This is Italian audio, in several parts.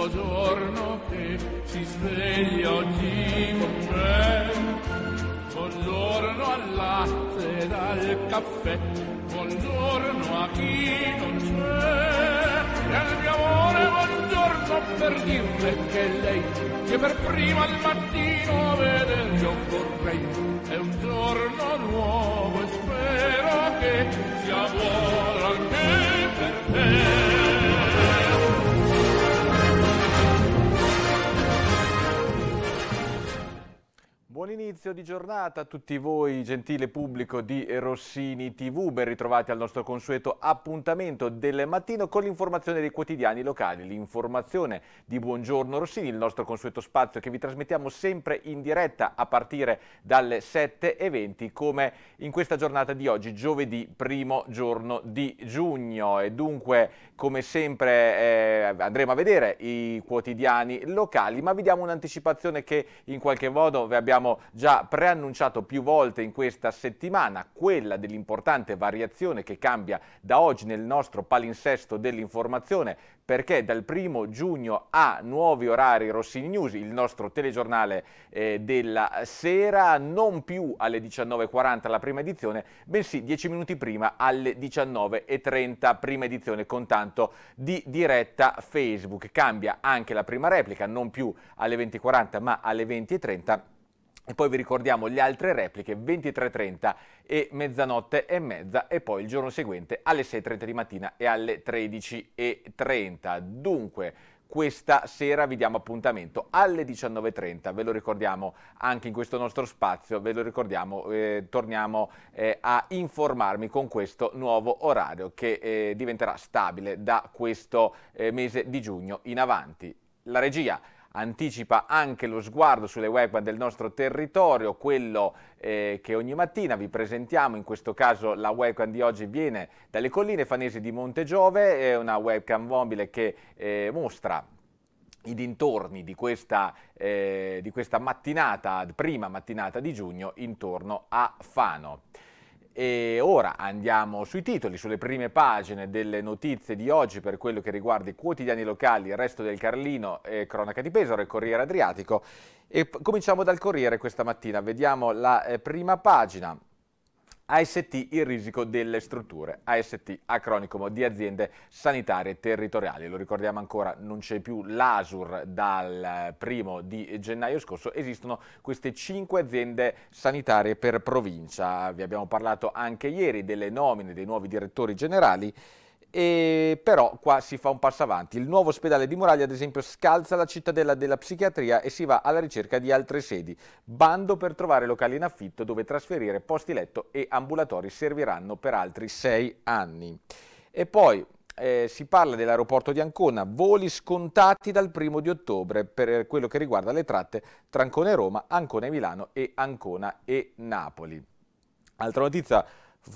nuovo giorno che si sveglia ogni me. Buongiorno al latte ed al caffè, buongiorno a chi non c'è. E al mio amore buongiorno per dirle che lei, che per prima al mattino vedervi io vorrei, è un giorno nuovo e spero che sia buono al inizio di giornata a tutti voi, gentile pubblico di Rossini TV. Ben ritrovati al nostro consueto appuntamento del mattino con l'informazione dei quotidiani locali, l'informazione di Buongiorno Rossini, il nostro consueto spazio che vi trasmettiamo sempre in diretta a partire dalle 7.20 come in questa giornata di oggi, giovedì primo giorno di giugno. E dunque, come sempre, eh, andremo a vedere i quotidiani locali, ma vi diamo un'anticipazione che in qualche modo vi abbiamo già già preannunciato più volte in questa settimana, quella dell'importante variazione che cambia da oggi nel nostro palinsesto dell'informazione, perché dal primo giugno ha nuovi orari Rossini News, il nostro telegiornale eh, della sera, non più alle 19.40 la prima edizione, bensì 10 minuti prima alle 19.30 prima edizione con tanto di diretta Facebook. Cambia anche la prima replica, non più alle 20.40 ma alle 20.30 e poi vi ricordiamo le altre repliche 23.30 e mezzanotte e mezza e poi il giorno seguente alle 6.30 di mattina e alle 13.30. Dunque questa sera vi diamo appuntamento alle 19.30, ve lo ricordiamo anche in questo nostro spazio, ve lo ricordiamo, eh, torniamo eh, a informarmi con questo nuovo orario che eh, diventerà stabile da questo eh, mese di giugno in avanti. La regia anticipa anche lo sguardo sulle webcam del nostro territorio, quello eh, che ogni mattina vi presentiamo, in questo caso la webcam di oggi viene dalle colline fanesi di Montegiove, è una webcam mobile che eh, mostra i dintorni di questa, eh, di questa mattinata, prima mattinata di giugno intorno a Fano. E ora andiamo sui titoli, sulle prime pagine delle notizie di oggi per quello che riguarda i quotidiani locali, il resto del Carlino, e Cronaca di Pesaro e Corriere Adriatico. E cominciamo dal Corriere questa mattina, vediamo la eh, prima pagina. AST il risico delle strutture, AST acronimo di aziende sanitarie territoriali. Lo ricordiamo ancora, non c'è più l'ASUR dal primo di gennaio scorso, esistono queste cinque aziende sanitarie per provincia. Vi abbiamo parlato anche ieri delle nomine dei nuovi direttori generali e però qua si fa un passo avanti. Il nuovo ospedale di Moraglia, ad esempio, scalza la cittadella della psichiatria e si va alla ricerca di altre sedi. Bando per trovare locali in affitto dove trasferire posti letto e ambulatori serviranno per altri sei anni. E poi eh, si parla dell'aeroporto di Ancona, voli scontati dal primo di ottobre per quello che riguarda le tratte tra Ancona e Roma, Ancona e Milano e Ancona e Napoli. Altra notizia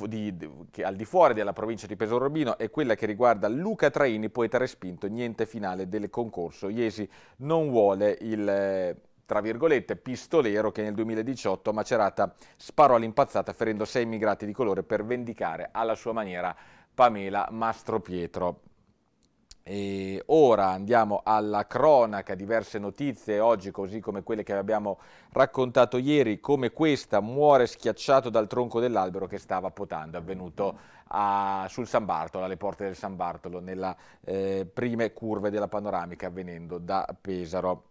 di, che al di fuori della provincia di Pesaro Urbino è quella che riguarda Luca Traini, poeta respinto, niente finale del concorso. Iesi non vuole il eh, tra virgolette, pistolero che nel 2018 a Macerata sparò all'impazzata ferendo sei immigrati di colore per vendicare alla sua maniera Pamela Mastro Pietro. E ora andiamo alla cronaca, diverse notizie oggi, così come quelle che abbiamo raccontato ieri, come questa muore schiacciato dal tronco dell'albero che stava potando, avvenuto a, sul San Bartolo, alle porte del San Bartolo, nelle eh, prime curve della panoramica, avvenendo da Pesaro.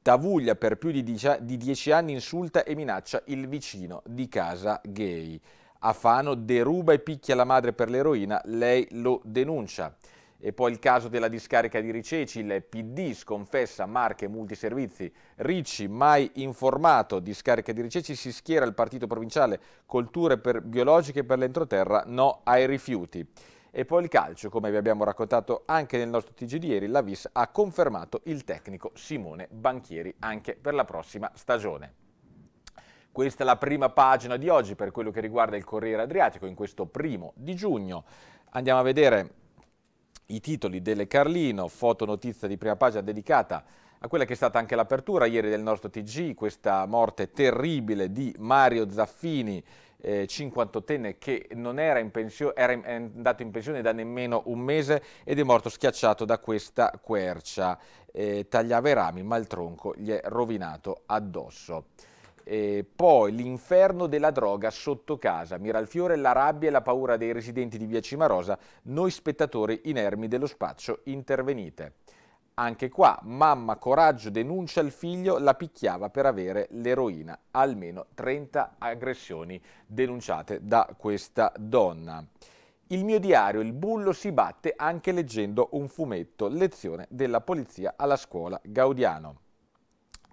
Tavuglia per più di dieci, di dieci anni insulta e minaccia il vicino di casa gay. Afano deruba e picchia la madre per l'eroina, lei lo denuncia. E poi il caso della discarica di Riceci, il PD sconfessa Marche Multiservizi. Ricci, mai informato, discarica di Riceci, si schiera il partito provinciale, colture per biologiche per l'entroterra, no ai rifiuti. E poi il calcio, come vi abbiamo raccontato anche nel nostro TG di ieri, la VIS ha confermato il tecnico Simone Banchieri anche per la prossima stagione. Questa è la prima pagina di oggi per quello che riguarda il Corriere Adriatico in questo primo di giugno. Andiamo a vedere i titoli delle Carlino, foto notizia di prima pagina dedicata a quella che è stata anche l'apertura ieri del nostro TG, questa morte terribile di Mario Zaffini, eh, 58enne che non era, in pensio- era in, andato in pensione da nemmeno un mese ed è morto schiacciato da questa quercia. Eh, tagliava i rami ma il tronco gli è rovinato addosso. E poi l'inferno della droga sotto casa, Miralfiore, la rabbia e la paura dei residenti di Via Cimarosa, noi spettatori inermi dello spazio, intervenite. Anche qua, mamma coraggio denuncia il figlio, la picchiava per avere l'eroina, almeno 30 aggressioni denunciate da questa donna. Il mio diario, il bullo si batte anche leggendo un fumetto, lezione della polizia alla scuola Gaudiano.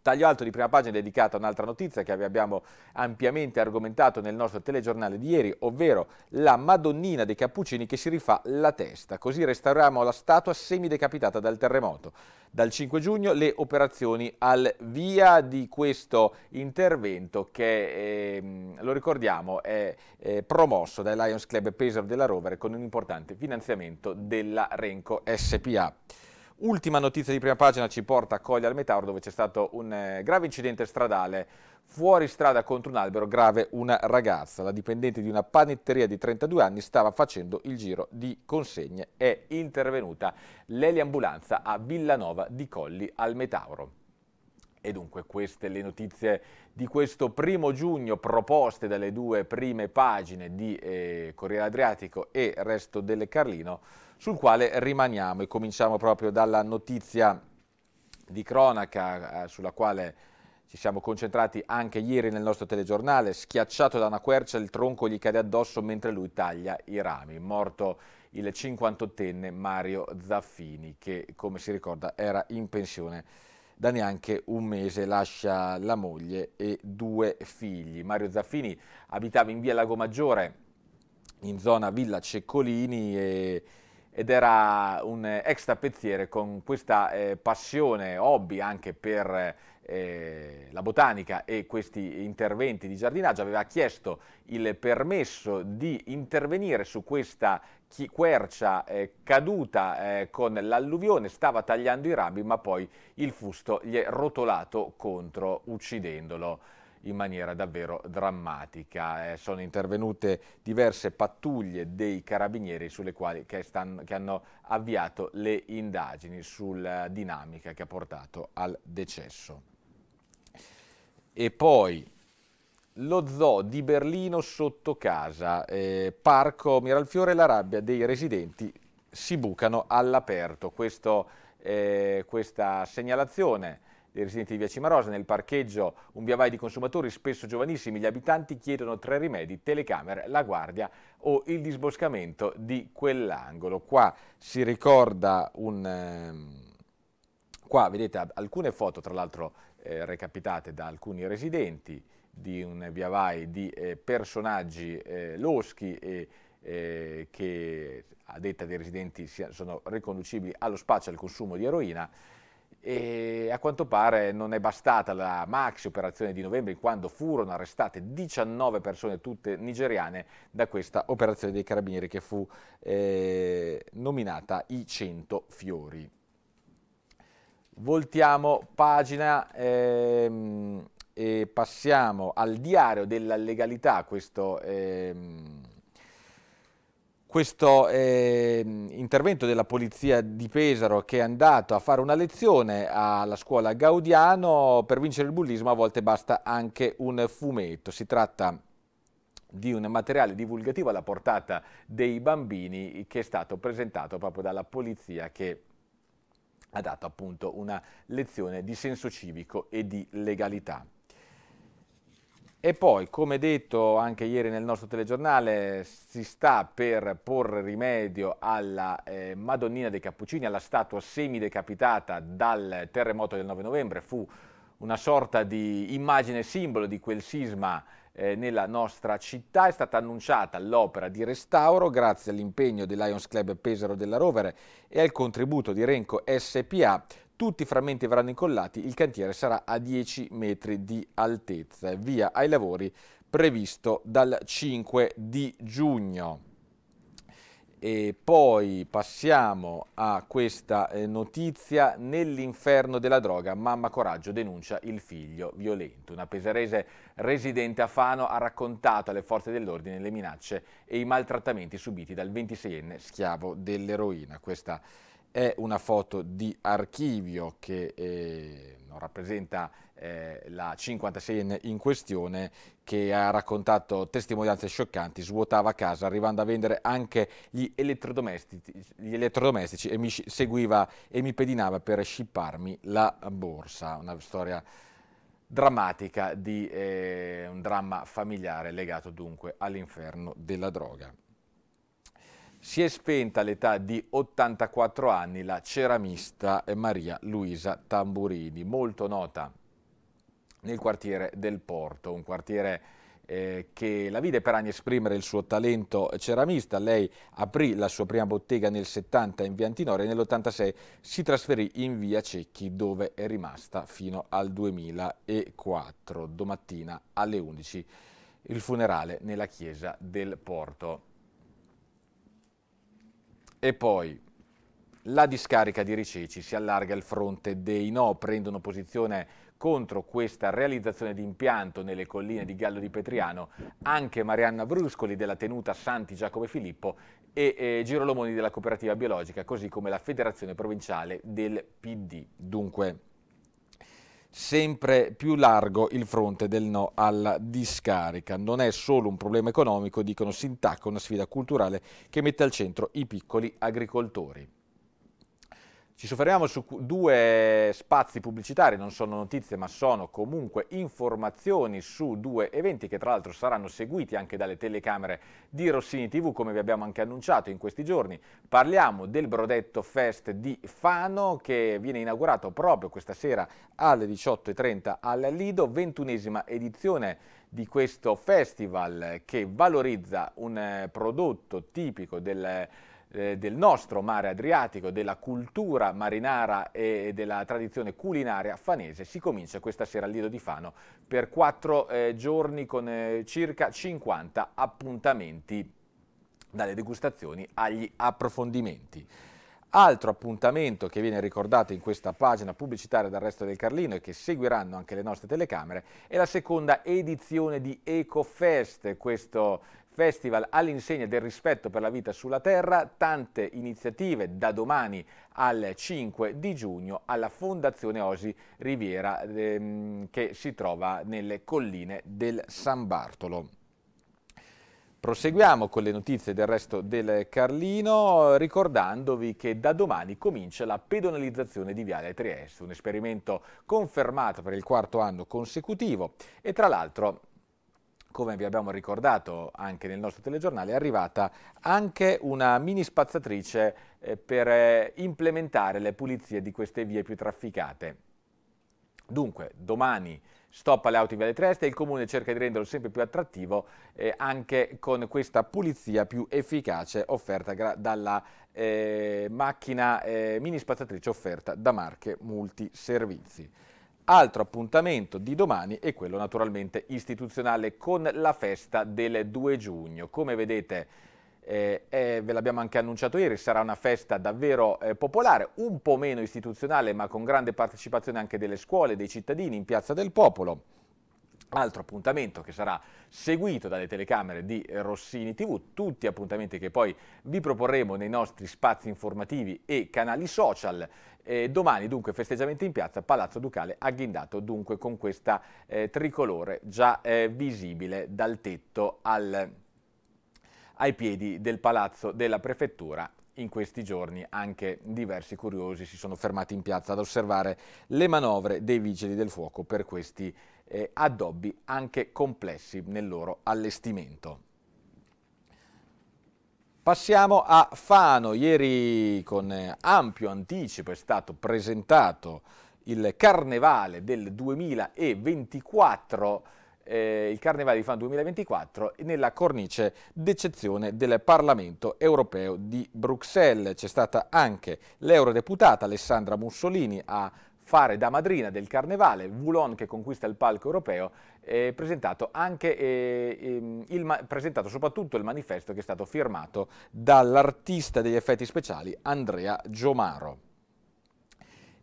Taglio alto di prima pagina dedicato a un'altra notizia che abbiamo ampiamente argomentato nel nostro telegiornale di ieri, ovvero la Madonnina dei Cappuccini che si rifà la testa. Così restauriamo la statua semidecapitata dal terremoto. Dal 5 giugno le operazioni al via di questo intervento che, ehm, lo ricordiamo, è eh, promosso dai Lions Club Pesaro della Rovere con un importante finanziamento della Renco SPA. Ultima notizia di prima pagina ci porta a Coglia al Metauro dove c'è stato un eh, grave incidente stradale fuori strada contro un albero, grave una ragazza. La dipendente di una panetteria di 32 anni stava facendo il giro di consegne. È intervenuta l'eliambulanza a Villanova di Colli al Metauro. E dunque queste le notizie di questo primo giugno proposte dalle due prime pagine di eh, Corriere Adriatico e Resto del Carlino sul quale rimaniamo e cominciamo proprio dalla notizia di cronaca eh, sulla quale ci siamo concentrati anche ieri nel nostro telegiornale, schiacciato da una quercia il tronco gli cade addosso mentre lui taglia i rami, morto il 58enne Mario Zaffini che come si ricorda era in pensione da neanche un mese lascia la moglie e due figli. Mario Zaffini abitava in via Lago Maggiore, in zona Villa Ceccolini e, ed era un ex tappezziere con questa eh, passione, hobby anche per eh, la botanica e questi interventi di giardinaggio, aveva chiesto il permesso di intervenire su questa quercia eh, caduta eh, con l'alluvione, stava tagliando i rami ma poi il fusto gli è rotolato contro uccidendolo in maniera davvero drammatica. Eh, sono intervenute diverse pattuglie dei carabinieri sulle quali, che, stanno, che hanno avviato le indagini sulla dinamica che ha portato al decesso. E poi lo zoo di Berlino sotto casa, eh, parco Miralfiore e la rabbia dei residenti si bucano all'aperto. Eh, questa segnalazione dei residenti di Via Cimarosa nel parcheggio, un via vai di consumatori spesso giovanissimi, gli abitanti chiedono tre rimedi, telecamere, la guardia o il disboscamento di quell'angolo. Qua si ricorda un... Ehm, qua vedete alcune foto tra l'altro eh, recapitate da alcuni residenti, di un via vai di eh, personaggi eh, loschi e eh, che a detta dei residenti sono riconducibili allo spaccio e al consumo di eroina e a quanto pare non è bastata la maxi operazione di novembre quando furono arrestate 19 persone tutte nigeriane da questa operazione dei carabinieri che fu eh, nominata i 100 fiori. Voltiamo pagina ehm, e passiamo al diario della legalità, questo, ehm, questo ehm, intervento della polizia di Pesaro che è andato a fare una lezione alla scuola Gaudiano, per vincere il bullismo a volte basta anche un fumetto, si tratta di un materiale divulgativo alla portata dei bambini che è stato presentato proprio dalla polizia che ha dato appunto una lezione di senso civico e di legalità. E poi, come detto anche ieri nel nostro telegiornale, si sta per porre rimedio alla eh, Madonnina dei Cappuccini, alla statua semidecapitata dal terremoto del 9 novembre. Fu una sorta di immagine simbolo di quel sisma eh, nella nostra città. È stata annunciata l'opera di restauro grazie all'impegno del Lions Club Pesaro della Rovere e al contributo di Renco SPA tutti i frammenti verranno incollati, il cantiere sarà a 10 metri di altezza via ai lavori previsto dal 5 di giugno. E poi passiamo a questa eh, notizia, nell'inferno della droga mamma Coraggio denuncia il figlio violento. Una pesarese residente a Fano ha raccontato alle forze dell'ordine le minacce e i maltrattamenti subiti dal 26enne schiavo dell'eroina. Questa notizia. È una foto di archivio che eh, non rappresenta eh, la 56enne in questione che ha raccontato testimonianze scioccanti, svuotava casa arrivando a vendere anche gli elettrodomestici, gli elettrodomestici e mi seguiva e mi pedinava per scipparmi la borsa. Una storia drammatica di eh, un dramma familiare legato dunque all'inferno della droga. Si è spenta all'età di 84 anni la ceramista Maria Luisa Tamburini, molto nota nel quartiere del Porto, un quartiere eh, che la vide per anni esprimere il suo talento ceramista. Lei aprì la sua prima bottega nel 70 in via Antinore e nell'86 si trasferì in via Cecchi dove è rimasta fino al 2004, domattina alle 11, il funerale nella chiesa del Porto. E poi la discarica di Riceci si allarga il fronte dei no, prendono posizione contro questa realizzazione di impianto nelle colline di Gallo di Petriano anche Marianna Bruscoli della tenuta Santi Giacomo e Filippo e eh, Girolomoni della cooperativa biologica così come la federazione provinciale del PD. Dunque sempre più largo il fronte del no alla discarica. Non è solo un problema economico, dicono, si intacca una sfida culturale che mette al centro i piccoli agricoltori. Ci soffermiamo su due spazi pubblicitari, non sono notizie ma sono comunque informazioni su due eventi che tra l'altro saranno seguiti anche dalle telecamere di Rossini TV come vi abbiamo anche annunciato in questi giorni. Parliamo del Brodetto Fest di Fano che viene inaugurato proprio questa sera alle 18.30 al Lido, ventunesima edizione di questo festival che valorizza un eh, prodotto tipico del eh, del nostro mare Adriatico, della cultura marinara e della tradizione culinaria fanese. Si comincia questa sera a Lido di Fano per quattro eh, giorni con eh, circa 50 appuntamenti dalle degustazioni agli approfondimenti. Altro appuntamento che viene ricordato in questa pagina pubblicitaria dal resto del Carlino e che seguiranno anche le nostre telecamere è la seconda edizione di EcoFest, questo Festival all'insegna del rispetto per la vita sulla terra, tante iniziative da domani al 5 di giugno alla Fondazione Osi Riviera ehm, che si trova nelle colline del San Bartolo. Proseguiamo con le notizie del resto del Carlino ricordandovi che da domani comincia la pedonalizzazione di Viale Trieste, un esperimento confermato per il quarto anno consecutivo e tra l'altro come vi abbiamo ricordato anche nel nostro telegiornale, è arrivata anche una mini spazzatrice eh, per eh, implementare le pulizie di queste vie più trafficate. Dunque, domani stop alle auto in Viale Trieste e il Comune cerca di renderlo sempre più attrattivo eh, anche con questa pulizia più efficace offerta dalla eh, macchina eh, mini spazzatrice offerta da Marche Multiservizi. Altro appuntamento di domani è quello naturalmente istituzionale con la festa del 2 giugno. Come vedete eh, eh, ve l'abbiamo anche annunciato ieri, sarà una festa davvero eh, popolare, un po' meno istituzionale ma con grande partecipazione anche delle scuole, dei cittadini in Piazza del Popolo. Altro appuntamento che sarà seguito dalle telecamere di Rossini TV, tutti appuntamenti che poi vi proporremo nei nostri spazi informativi e canali social. Eh, domani dunque festeggiamenti in piazza Palazzo Ducale agghindato dunque con questa eh, tricolore già eh, visibile dal tetto al, ai piedi del palazzo della prefettura in questi giorni anche diversi curiosi si sono fermati in piazza ad osservare le manovre dei vigili del fuoco per questi eh, addobbi anche complessi nel loro allestimento. Passiamo a Fano, ieri con ampio anticipo è stato presentato il Carnevale del 2024, eh, il Carnevale di Fano 2024 nella cornice d'eccezione del Parlamento europeo di Bruxelles. C'è stata anche l'eurodeputata Alessandra Mussolini a fare da madrina del carnevale, Voulon che conquista il palco europeo, eh, presentato, anche, eh, ehm, il, presentato soprattutto il manifesto che è stato firmato dall'artista degli effetti speciali Andrea Giomaro.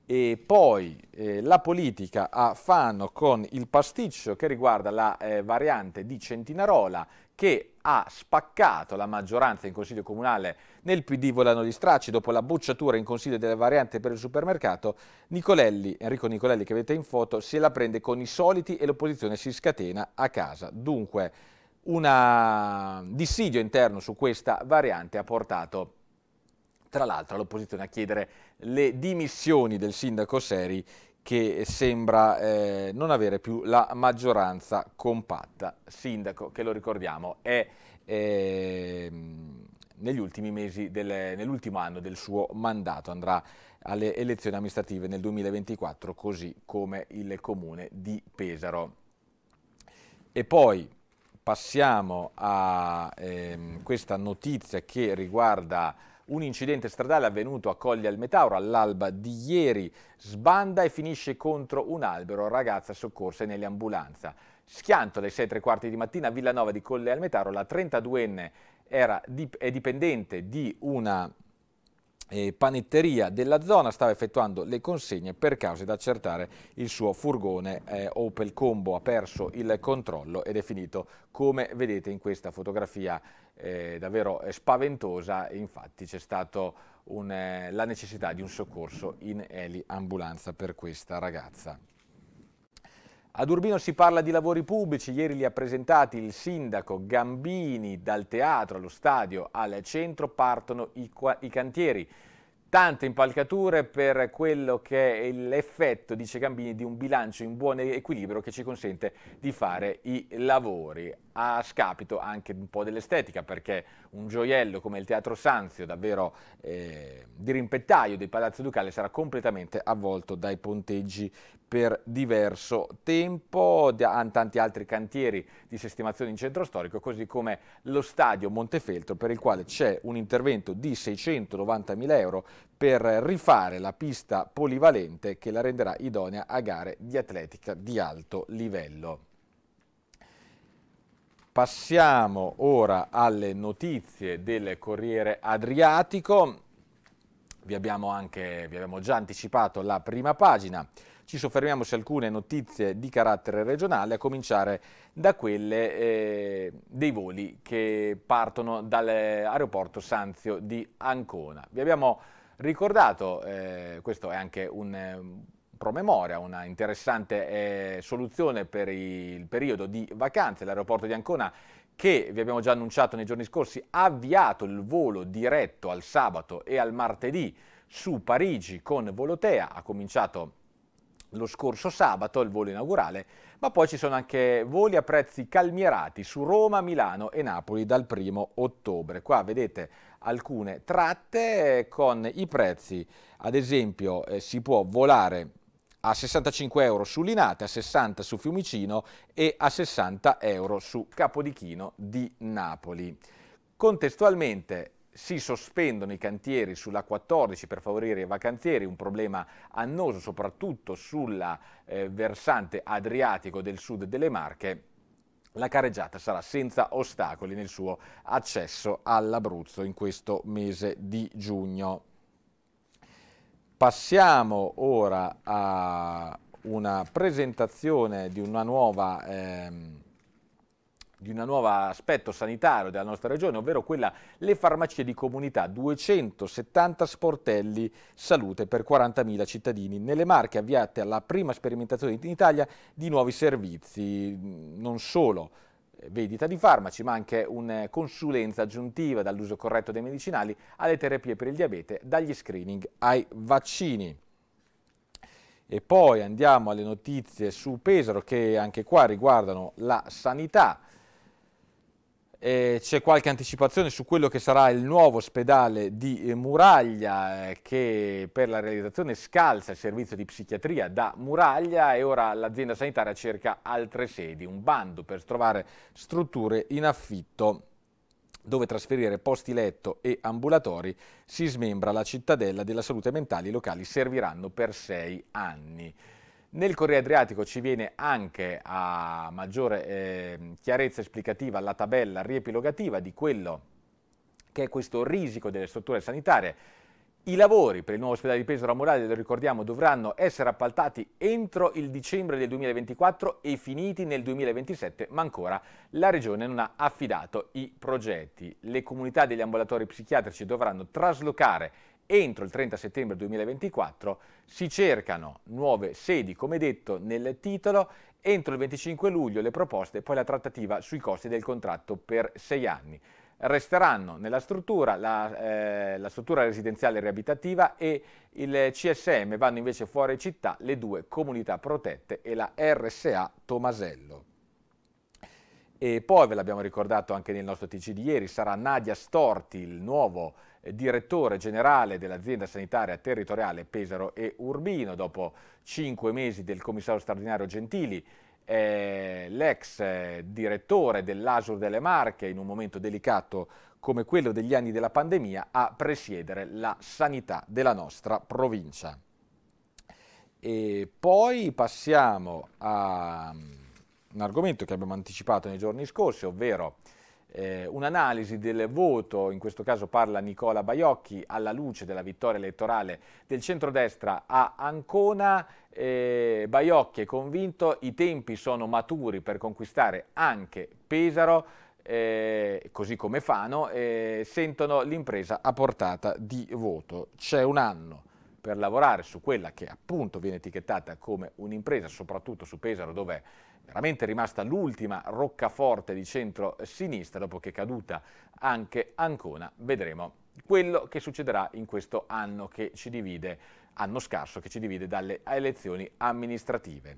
E poi eh, la politica a Fano con il pasticcio che riguarda la eh, variante di Centinarola che ha spaccato la maggioranza in Consiglio Comunale. Nel PD volano di stracci dopo la bocciatura in Consiglio delle varianti per il supermercato. Nicolelli, Enrico Nicolelli che avete in foto, se la prende con i soliti e l'opposizione si scatena a casa. Dunque un dissidio interno su questa variante ha portato tra l'altro l'opposizione a chiedere le dimissioni del sindaco Seri che sembra eh, non avere più la maggioranza compatta. Sindaco, che lo ricordiamo, è eh, negli ultimi mesi, nell'ultimo anno del suo mandato, andrà alle elezioni amministrative nel 2024, così come il comune di Pesaro. E poi passiamo a eh, questa notizia che riguarda un incidente stradale avvenuto a Colli al Metauro all'alba di ieri sbanda e finisce contro un albero, ragazza soccorsa nell'ambulanza. Schianto alle 6 e tre quarti di mattina a Villanova di Colle al Metauro, la 32enne era dip è dipendente di una panetteria della zona stava effettuando le consegne per cause da accertare il suo furgone eh, Opel Combo ha perso il controllo ed è finito come vedete in questa fotografia eh, davvero eh, spaventosa infatti c'è stata un, eh, la necessità di un soccorso in ambulanza per questa ragazza. Ad Urbino si parla di lavori pubblici, ieri li ha presentati il sindaco Gambini, dal teatro allo stadio al centro partono i, i cantieri. Tante impalcature per quello che è l'effetto, dice Gambini, di un bilancio in buon equilibrio che ci consente di fare i lavori. A scapito anche un po' dell'estetica, perché un gioiello come il Teatro Sanzio, davvero eh, di rimpettaio del Palazzo Ducale, sarà completamente avvolto dai ponteggi per diverso tempo, tanti altri cantieri di sistemazione in centro storico, così come lo stadio Montefeltro per il quale c'è un intervento di 690 mila euro per rifare la pista polivalente che la renderà idonea a gare di atletica di alto livello. Passiamo ora alle notizie del Corriere Adriatico, vi abbiamo, anche, vi abbiamo già anticipato la prima pagina ci soffermiamo su alcune notizie di carattere regionale, a cominciare da quelle eh, dei voli che partono dall'aeroporto Sanzio di Ancona. Vi abbiamo ricordato, eh, questo è anche un eh, promemoria una interessante eh, soluzione per il periodo di vacanze. L'aeroporto di Ancona che vi abbiamo già annunciato nei giorni scorsi ha avviato il volo diretto al sabato e al martedì su Parigi con Volotea, ha cominciato lo scorso sabato, il volo inaugurale, ma poi ci sono anche voli a prezzi calmierati su Roma, Milano e Napoli dal primo ottobre. Qua vedete alcune tratte eh, con i prezzi, ad esempio eh, si può volare a 65 euro su Linate, a 60 su Fiumicino e a 60 euro su Capodichino di Napoli. Contestualmente si sospendono i cantieri sulla 14 per favorire i vacanzieri, un problema annoso soprattutto sulla eh, versante adriatico del sud delle Marche. La careggiata sarà senza ostacoli nel suo accesso all'Abruzzo in questo mese di giugno. Passiamo ora a una presentazione di una nuova... Ehm, di un nuovo aspetto sanitario della nostra regione, ovvero quella le farmacie di comunità, 270 sportelli salute per 40.000 cittadini. Nelle Marche avviate alla prima sperimentazione in Italia di nuovi servizi, non solo eh, vendita di farmaci, ma anche una eh, consulenza aggiuntiva dall'uso corretto dei medicinali alle terapie per il diabete, dagli screening ai vaccini. E poi andiamo alle notizie su Pesaro che anche qua riguardano la sanità eh, c'è qualche anticipazione su quello che sarà il nuovo ospedale di eh, Muraglia eh, che per la realizzazione scalza il servizio di psichiatria da Muraglia e ora l'azienda sanitaria cerca altre sedi, un bando per trovare strutture in affitto dove trasferire posti letto e ambulatori, si smembra la cittadella della salute mentale, i locali serviranno per sei anni. Nel Corriere Adriatico ci viene anche a maggiore eh, chiarezza esplicativa la tabella riepilogativa di quello che è questo risico delle strutture sanitarie. I lavori per il nuovo ospedale di Pesaro Morale, lo ricordiamo, dovranno essere appaltati entro il dicembre del 2024 e finiti nel 2027, ma ancora la Regione non ha affidato i progetti. Le comunità degli ambulatori psichiatrici dovranno traslocare Entro il 30 settembre 2024 si cercano nuove sedi, come detto nel titolo, entro il 25 luglio le proposte e poi la trattativa sui costi del contratto per sei anni. Resteranno nella struttura la, eh, la struttura residenziale riabitativa e il CSM vanno invece fuori città le due comunità protette e la RSA Tomasello. E poi, ve l'abbiamo ricordato anche nel nostro TC di ieri, sarà Nadia Storti, il nuovo direttore generale dell'azienda sanitaria territoriale Pesaro e Urbino, dopo cinque mesi del commissario straordinario Gentili, eh, l'ex eh, direttore dell'Asur delle Marche, in un momento delicato come quello degli anni della pandemia, a presiedere la sanità della nostra provincia. E poi passiamo a mm, un argomento che abbiamo anticipato nei giorni scorsi, ovvero eh, un'analisi del voto, in questo caso parla Nicola Baiocchi, alla luce della vittoria elettorale del centrodestra a Ancona. Eh, Baiocchi è convinto, i tempi sono maturi per conquistare anche Pesaro, eh, così come Fano, eh, sentono l'impresa a portata di voto. C'è un anno per lavorare su quella che appunto viene etichettata come un'impresa, soprattutto su Pesaro dove è veramente rimasta l'ultima roccaforte di centro-sinistra dopo che è caduta anche Ancona. Vedremo quello che succederà in questo anno che ci divide, anno scarso che ci divide dalle elezioni amministrative.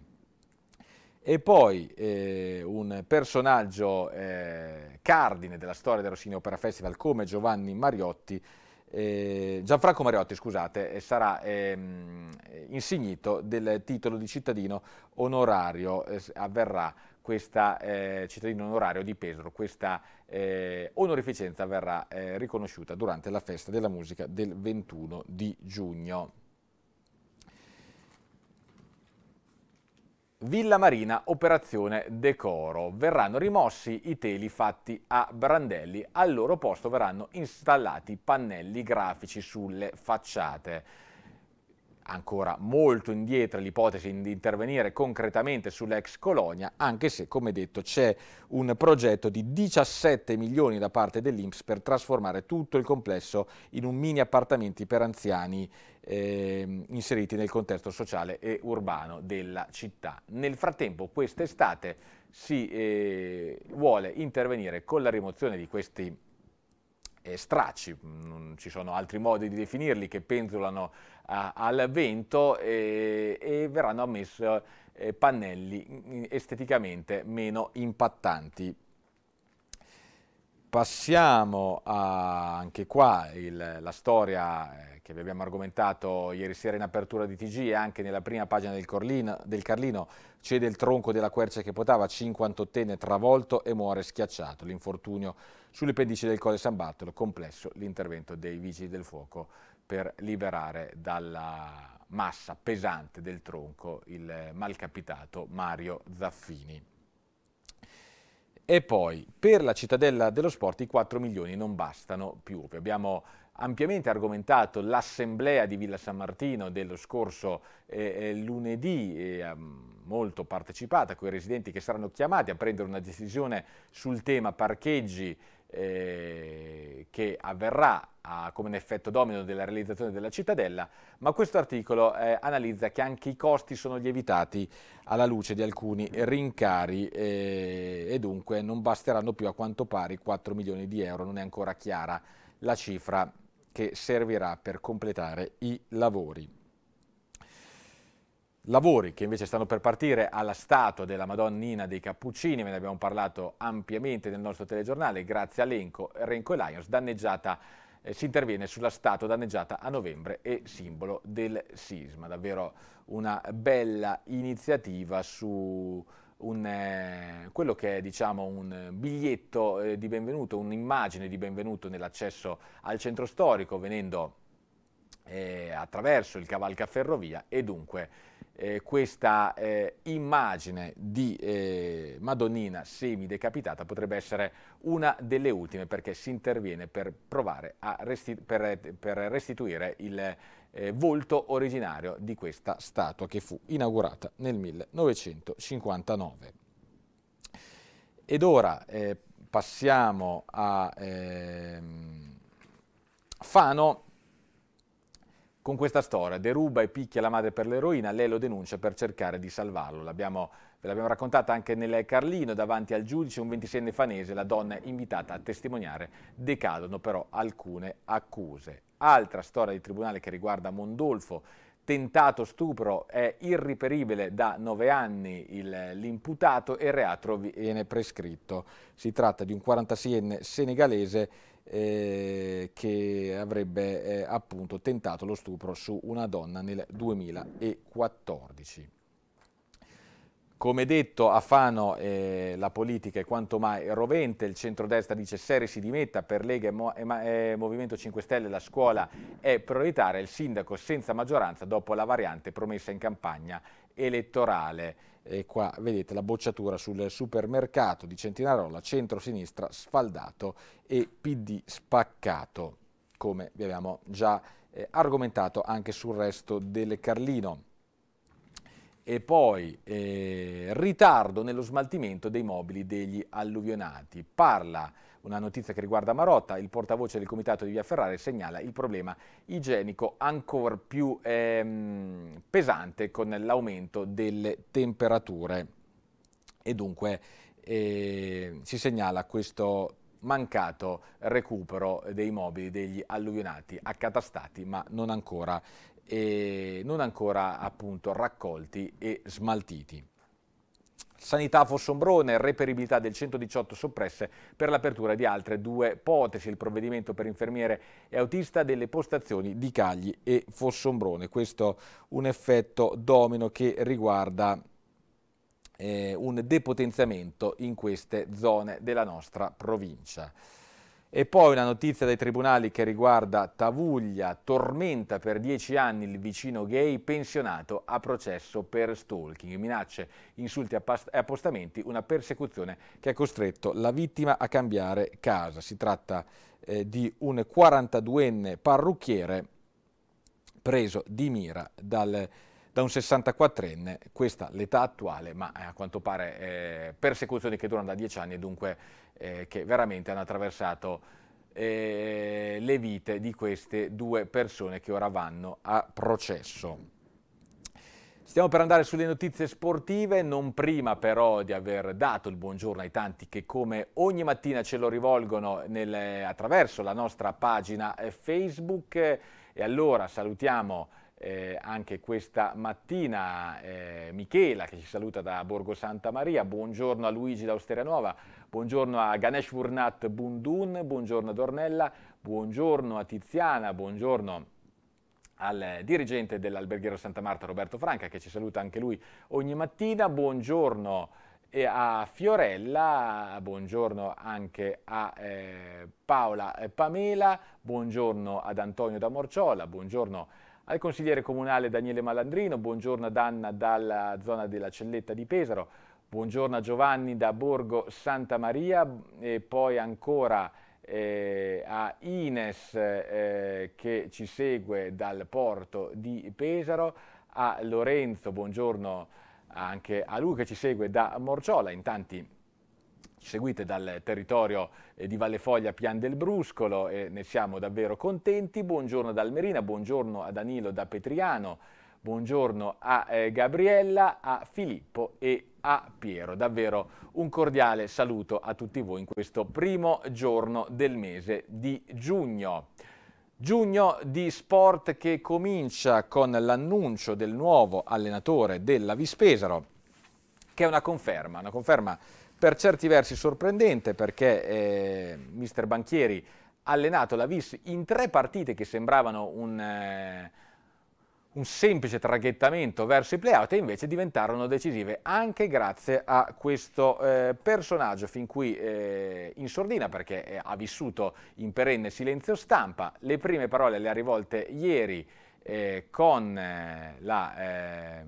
E poi eh, un personaggio eh, cardine della storia del Rossini Opera Festival come Giovanni Mariotti eh, Gianfranco Mariotti, scusate, sarà ehm, insignito del titolo di cittadino onorario, eh, avverrà questa eh, cittadino onorario di Pesaro, questa eh, onorificenza verrà eh, riconosciuta durante la festa della musica del 21 di giugno. Villa Marina Operazione Decoro. Verranno rimossi i teli fatti a brandelli, al loro posto verranno installati pannelli grafici sulle facciate ancora molto indietro l'ipotesi di intervenire concretamente sull'ex colonia, anche se, come detto, c'è un progetto di 17 milioni da parte dell'Inps per trasformare tutto il complesso in un mini appartamenti per anziani eh, inseriti nel contesto sociale e urbano della città. Nel frattempo, quest'estate si eh, vuole intervenire con la rimozione di questi eh, stracci, non ci sono altri modi di definirli, che pendolano a, al vento e, e verranno ammessi eh, pannelli mm, mm, esteticamente meno impattanti. Passiamo a, anche qua il, la storia eh, che vi abbiamo argomentato ieri sera in apertura di TG e anche nella prima pagina del, Corlino, del Carlino, cede il tronco della quercia che potava, 58enne travolto e muore schiacciato. L'infortunio sulle pendici del Colle San Bartolo, complesso l'intervento dei vigili del fuoco per liberare dalla massa pesante del tronco il malcapitato Mario Zaffini. E poi, per la cittadella dello sport i 4 milioni non bastano più. Abbiamo ampiamente argomentato l'assemblea di Villa San Martino dello scorso eh, eh lunedì, eh, molto partecipata, con i residenti che saranno chiamati a prendere una decisione sul tema parcheggi eh, che avverrà a, ah, come un effetto domino della realizzazione della cittadella, ma questo articolo eh, analizza che anche i costi sono lievitati alla luce di alcuni rincari eh, e dunque non basteranno più a quanto pari 4 milioni di euro, non è ancora chiara la cifra che servirà per completare i lavori. Lavori che invece stanno per partire alla statua della Madonnina dei Cappuccini, ve ne abbiamo parlato ampiamente nel nostro telegiornale, grazie a Lenco, Renco e Lions, danneggiata, eh, si interviene sulla statua danneggiata a novembre e simbolo del sisma. Davvero una bella iniziativa su un, eh, quello che è diciamo, un biglietto eh, di benvenuto, un'immagine di benvenuto nell'accesso al centro storico, venendo eh, attraverso il cavalcaferrovia e dunque eh, questa eh, immagine di eh, Madonnina semidecapitata potrebbe essere una delle ultime perché si interviene per provare a resti per, per restituire il eh, volto originario di questa statua che fu inaugurata nel 1959. Ed ora eh, passiamo a ehm, Fano con questa storia. Deruba e picchia la madre per l'eroina, lei lo denuncia per cercare di salvarlo. L'abbiamo, ve l'abbiamo raccontata anche nel Carlino, davanti al giudice, un 26enne fanese, la donna invitata a testimoniare, decadono però alcune accuse. Altra storia di tribunale che riguarda Mondolfo, tentato stupro è irriperibile da nove anni l'imputato e il reato viene prescritto. Si tratta di un 46enne senegalese eh, che avrebbe eh, appunto tentato lo stupro su una donna nel 2014. Come detto a Fano eh, la politica è quanto mai rovente, il centrodestra dice Seri si dimetta, per Lega e, Mo e Movimento 5 Stelle la scuola è prioritaria, il sindaco senza maggioranza dopo la variante promessa in campagna elettorale. E qua vedete la bocciatura sul supermercato di centro-sinistra sfaldato e PD spaccato, come vi abbiamo già eh, argomentato anche sul resto del Carlino. E poi eh, ritardo nello smaltimento dei mobili degli alluvionati. Parla una notizia che riguarda Marotta, il portavoce del comitato di Via Ferrari segnala il problema igienico ancora più ehm, pesante con l'aumento delle temperature e dunque eh, si segnala questo mancato recupero dei mobili degli alluvionati accatastati ma non ancora, eh, non ancora appunto, raccolti e smaltiti. Sanità Fossombrone, reperibilità del 118 soppresse per l'apertura di altre due ipotesi, il provvedimento per infermiere e autista delle postazioni di Cagli e Fossombrone. Questo un effetto domino che riguarda eh, un depotenziamento in queste zone della nostra provincia. E poi una notizia dai tribunali che riguarda Tavuglia, tormenta per dieci anni il vicino gay pensionato a processo per stalking, minacce, insulti e appostamenti, una persecuzione che ha costretto la vittima a cambiare casa. Si tratta eh, di un 42enne parrucchiere preso di mira dal da un 64enne, questa l'età attuale, ma eh, a quanto pare eh, persecuzioni che durano da dieci anni e dunque eh, che veramente hanno attraversato eh, le vite di queste due persone che ora vanno a processo. Stiamo per andare sulle notizie sportive, non prima però di aver dato il buongiorno ai tanti che come ogni mattina ce lo rivolgono nel, attraverso la nostra pagina eh, Facebook e allora salutiamo eh, anche questa mattina eh, Michela che ci saluta da Borgo Santa Maria, buongiorno a Luigi da Nuova, buongiorno a Ganesh Vurnat Bundun, buongiorno ad Ornella, buongiorno a Tiziana, buongiorno al dirigente dell'alberghiero Santa Marta Roberto Franca che ci saluta anche lui ogni mattina, buongiorno eh, a Fiorella, buongiorno anche a eh, Paola eh, Pamela, buongiorno ad Antonio da Morciola, buongiorno a al consigliere comunale Daniele Malandrino, buongiorno ad Anna dalla zona della Celletta di Pesaro, buongiorno a Giovanni da Borgo Santa Maria e poi ancora eh, a Ines eh, che ci segue dal porto di Pesaro, a Lorenzo, buongiorno anche a lui che ci segue da Morciola, in tanti ci seguite dal territorio eh, di Valle Foglia Pian del Bruscolo e ne siamo davvero contenti. Buongiorno ad Almerina, buongiorno a Danilo da Petriano, buongiorno a eh, Gabriella, a Filippo e a Piero. Davvero un cordiale saluto a tutti voi in questo primo giorno del mese di giugno. Giugno di sport che comincia con l'annuncio del nuovo allenatore della Vispesaro, che è una conferma, una conferma per certi versi sorprendente perché eh, mister Banchieri ha allenato la Vis in tre partite che sembravano un, eh, un semplice traghettamento verso i playout e invece diventarono decisive anche grazie a questo eh, personaggio fin qui eh, in sordina perché eh, ha vissuto in perenne silenzio stampa, le prime parole le ha rivolte ieri eh, con eh, la,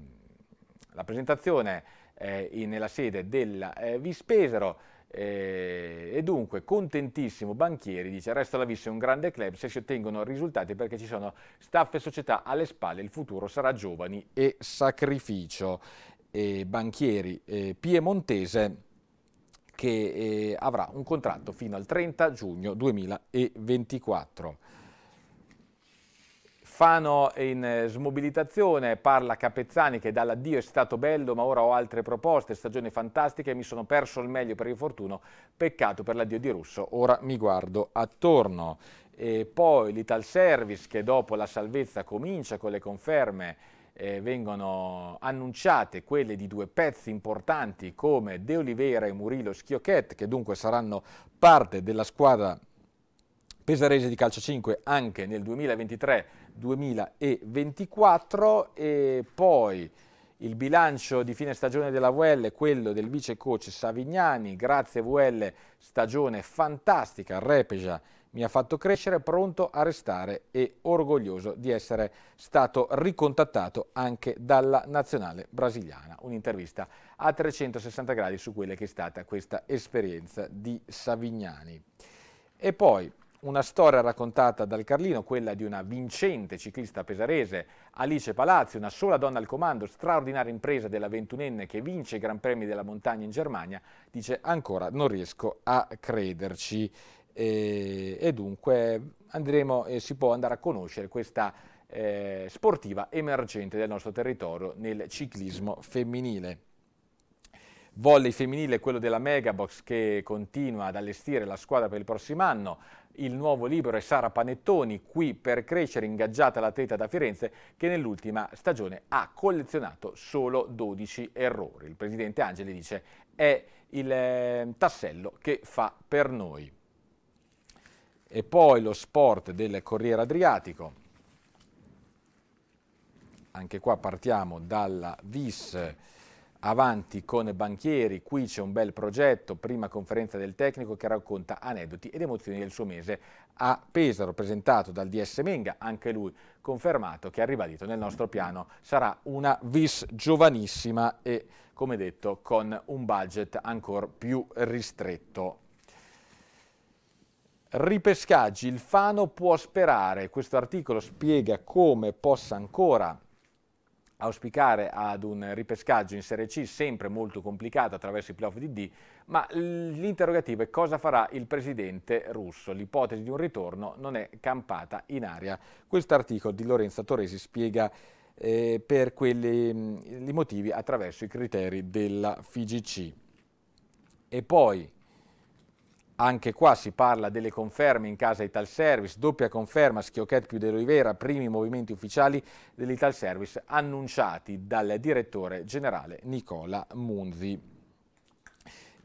la presentazione eh, nella sede della eh, Vispesaro. Eh, e dunque contentissimo Banchieri dice resta la Visso un grande club se si ottengono risultati perché ci sono staff e società alle spalle il futuro sarà giovani e sacrificio eh, Banchieri eh, piemontese che eh, avrà un contratto fino al 30 giugno 2024 Fano in eh, smobilitazione, parla Capezzani che dall'addio è stato bello ma ora ho altre proposte, stagione fantastica e mi sono perso il meglio per il fortuno, peccato per l'addio di Russo, ora mi guardo attorno. E poi l'Ital Service che dopo la salvezza comincia con le conferme, eh, vengono annunciate quelle di due pezzi importanti come De Oliveira e Murilo Schiochet che dunque saranno parte della squadra pesarese di calcio 5 anche nel 2023 2024 e poi il bilancio di fine stagione della VL, quello del vice coach Savignani, grazie VL, stagione fantastica, Repeja mi ha fatto crescere, pronto a restare e orgoglioso di essere stato ricontattato anche dalla nazionale brasiliana. Un'intervista a 360 gradi su quella che è stata questa esperienza di Savignani. E poi una storia raccontata dal Carlino, quella di una vincente ciclista pesarese, Alice Palazzi, una sola donna al comando, straordinaria impresa della ventunenne che vince i Gran Premi della montagna in Germania, dice ancora non riesco a crederci e, e dunque andremo, eh, si può andare a conoscere questa eh, sportiva emergente del nostro territorio nel ciclismo femminile volley femminile, quello della Megabox che continua ad allestire la squadra per il prossimo anno, il nuovo libro è Sara Panettoni, qui per crescere ingaggiata l'atleta da Firenze che nell'ultima stagione ha collezionato solo 12 errori. Il presidente Angeli dice è il ehm, tassello che fa per noi. E poi lo sport del Corriere Adriatico. Anche qua partiamo dalla VIS avanti con Banchieri, qui c'è un bel progetto, prima conferenza del tecnico che racconta aneddoti ed emozioni del suo mese a Pesaro, presentato dal DS Menga, anche lui confermato che ha ribadito nel nostro piano sarà una vis giovanissima e come detto con un budget ancora più ristretto. Ripescaggi, il Fano può sperare, questo articolo spiega come possa ancora auspicare ad un ripescaggio in Serie C sempre molto complicato attraverso i playoff di D, ma l'interrogativo è cosa farà il presidente russo. L'ipotesi di un ritorno non è campata in aria. Quest'articolo di Lorenzo Toresi spiega eh, per quelli, i motivi attraverso i criteri della FIGC. E poi anche qua si parla delle conferme in casa Ital Service, doppia conferma Schiocchetti più dell'Olivera, primi movimenti ufficiali dell'Ital Service annunciati dal direttore generale Nicola Munzi.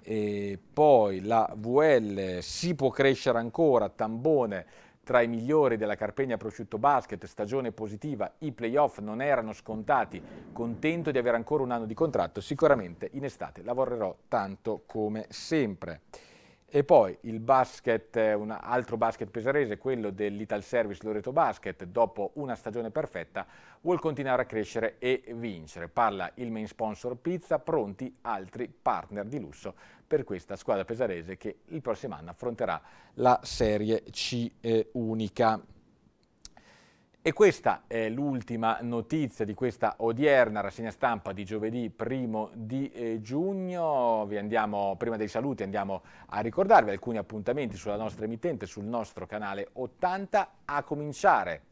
E poi la VL si può crescere ancora, Tambone tra i migliori della Carpegna Prosciutto Basket, stagione positiva, i playoff non erano scontati, contento di avere ancora un anno di contratto, sicuramente in estate lavorerò tanto come sempre. E poi il basket, eh, un altro basket pesarese, quello dell'Ital Service Loreto Basket, dopo una stagione perfetta, vuol continuare a crescere e vincere. Parla il main sponsor Pizza, pronti altri partner di lusso per questa squadra pesarese che il prossimo anno affronterà la Serie C eh, unica. E questa è l'ultima notizia di questa odierna rassegna stampa di giovedì 1 di eh, giugno. Andiamo, prima dei saluti andiamo a ricordarvi alcuni appuntamenti sulla nostra emittente, sul nostro canale 80, a cominciare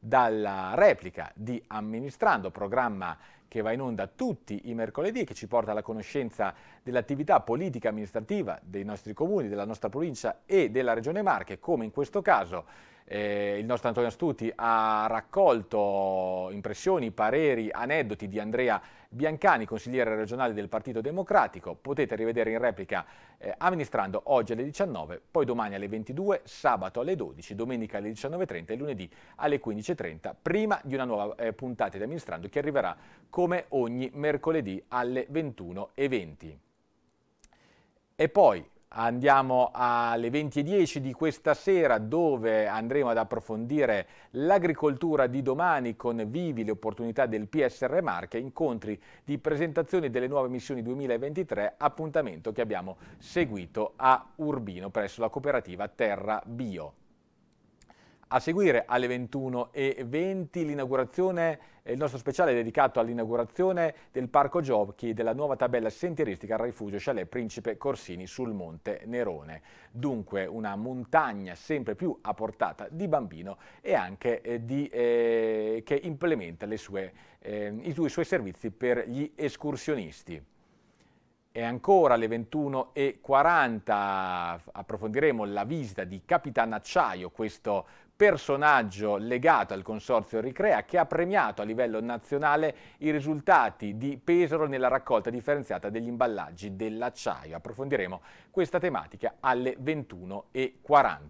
dalla replica di Amministrando, programma che va in onda tutti i mercoledì e che ci porta alla conoscenza dell'attività politica amministrativa dei nostri comuni, della nostra provincia e della Regione Marche, come in questo caso eh, il nostro Antonio Astuti ha raccolto impressioni, pareri, aneddoti di Andrea Biancani, consigliere regionale del Partito Democratico. Potete rivedere in replica eh, amministrando oggi alle 19, poi domani alle 22, sabato alle 12, domenica alle 19.30 e lunedì alle 15.30, prima di una nuova eh, puntata di amministrando che arriverà come ogni mercoledì alle 21.20. E poi Andiamo alle 20.10 di questa sera dove andremo ad approfondire l'agricoltura di domani con vivi le opportunità del PSR Marche, incontri di presentazione delle nuove missioni 2023, appuntamento che abbiamo seguito a Urbino presso la cooperativa Terra Bio. A seguire alle 21.20 l'inaugurazione, eh, il nostro speciale è dedicato all'inaugurazione del Parco Giochi della nuova tabella sentieristica al rifugio Chalet Principe Corsini sul Monte Nerone. Dunque una montagna sempre più a portata di bambino e anche eh, di, eh, che implementa sue, eh, i, i suoi servizi per gli escursionisti. E ancora alle 21.40 approfondiremo la visita di Capitan Acciaio, questo personaggio legato al consorzio Ricrea che ha premiato a livello nazionale i risultati di Pesaro nella raccolta differenziata degli imballaggi dell'acciaio. Approfondiremo questa tematica alle 21.40.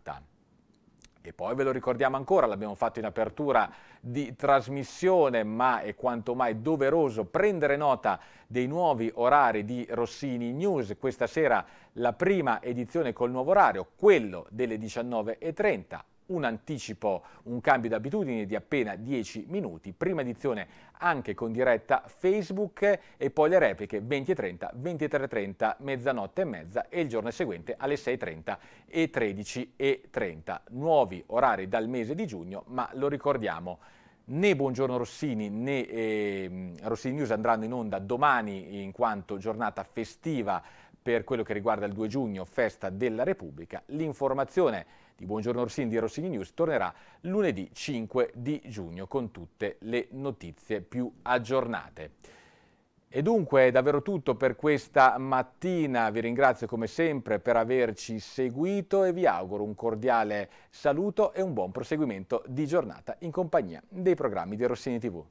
E poi ve lo ricordiamo ancora, l'abbiamo fatto in apertura di trasmissione, ma è quanto mai doveroso prendere nota dei nuovi orari di Rossini News. Questa sera la prima edizione col nuovo orario, quello delle 19.30 un anticipo, un cambio di di appena 10 minuti, prima edizione anche con diretta Facebook e poi le repliche 20.30, 23.30, mezzanotte e mezza e il giorno seguente alle 6.30 e 13.30. Nuovi orari dal mese di giugno, ma lo ricordiamo né Buongiorno Rossini né eh, Rossini News andranno in onda domani in quanto giornata festiva per quello che riguarda il 2 giugno, festa della Repubblica. L'informazione di Buongiorno Orsini di Rossini News tornerà lunedì 5 di giugno con tutte le notizie più aggiornate. E dunque è davvero tutto per questa mattina, vi ringrazio come sempre per averci seguito e vi auguro un cordiale saluto e un buon proseguimento di giornata in compagnia dei programmi di Rossini TV.